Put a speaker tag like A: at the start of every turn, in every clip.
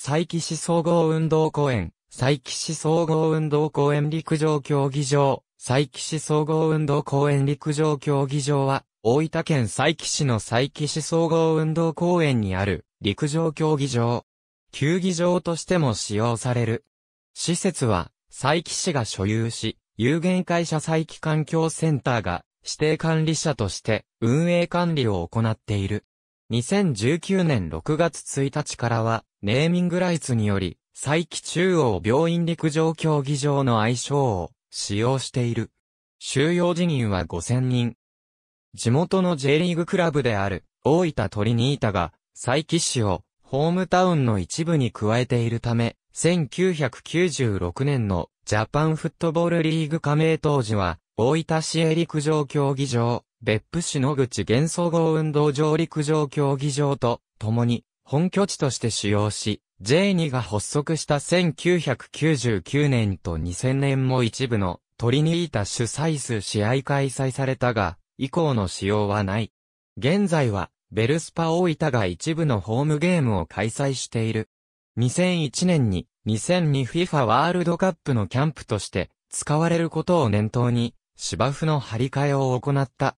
A: 佐伯市総合運動公園、佐伯市総合運動公園陸上競技場、佐伯市総合運動公園陸上競技場は、大分県佐伯市の佐伯市総合運動公園にある陸上競技場。球技場としても使用される。施設は、佐伯市が所有し、有限会社佐伯環境センターが指定管理者として運営管理を行っている。2019年6月1日からは、ネーミングライツにより、佐伯中央病院陸上競技場の愛称を使用している。収容人員は5000人。地元の J リーグクラブである、大分トリニータが、佐伯市を、ホームタウンの一部に加えているため、1996年のジャパンフットボールリーグ加盟当時は、大分市営陸上競技場、別府市野口幻想号運動上陸上競技場と、共に、本拠地として使用し、J2 が発足した1999年と2000年も一部のトリニータ主催数試合開催されたが、以降の使用はない。現在は、ベルスパ大分が一部のホームゲームを開催している。2001年に 2002FIFA ワールドカップのキャンプとして使われることを念頭に芝生の張り替えを行った。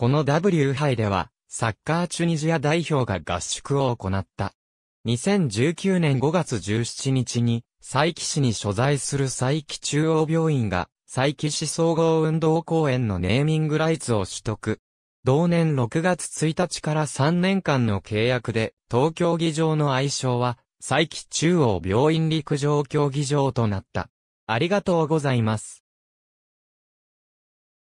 A: この W 杯では、サッカーチュニジア代表が合宿を行った。2019年5月17日に、佐伯市に所在する佐伯中央病院が、佐伯市総合運動公園のネーミングライツを取得。同年6月1日から3年間の契約で、東京議場の愛称は、佐伯中央病院陸上競技場となった。ありがとうございます。